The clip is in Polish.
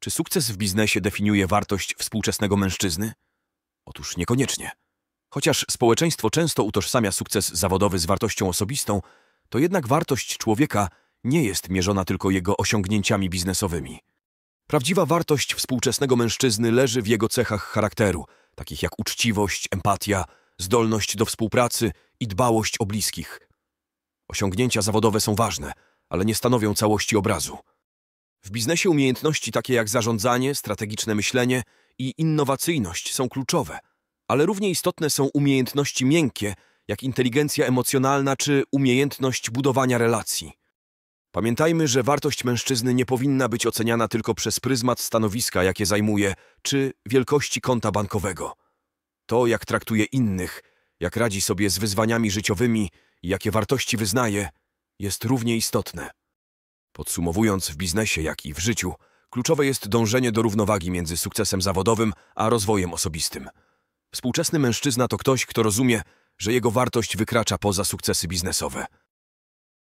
Czy sukces w biznesie definiuje wartość współczesnego mężczyzny? Otóż niekoniecznie. Chociaż społeczeństwo często utożsamia sukces zawodowy z wartością osobistą, to jednak wartość człowieka nie jest mierzona tylko jego osiągnięciami biznesowymi. Prawdziwa wartość współczesnego mężczyzny leży w jego cechach charakteru, takich jak uczciwość, empatia, zdolność do współpracy i dbałość o bliskich. Osiągnięcia zawodowe są ważne, ale nie stanowią całości obrazu. W biznesie umiejętności takie jak zarządzanie, strategiczne myślenie i innowacyjność są kluczowe, ale równie istotne są umiejętności miękkie, jak inteligencja emocjonalna czy umiejętność budowania relacji. Pamiętajmy, że wartość mężczyzny nie powinna być oceniana tylko przez pryzmat stanowiska, jakie zajmuje, czy wielkości konta bankowego. To, jak traktuje innych, jak radzi sobie z wyzwaniami życiowymi i jakie wartości wyznaje, jest równie istotne. Podsumowując, w biznesie, jak i w życiu, kluczowe jest dążenie do równowagi między sukcesem zawodowym a rozwojem osobistym. Współczesny mężczyzna to ktoś, kto rozumie, że jego wartość wykracza poza sukcesy biznesowe.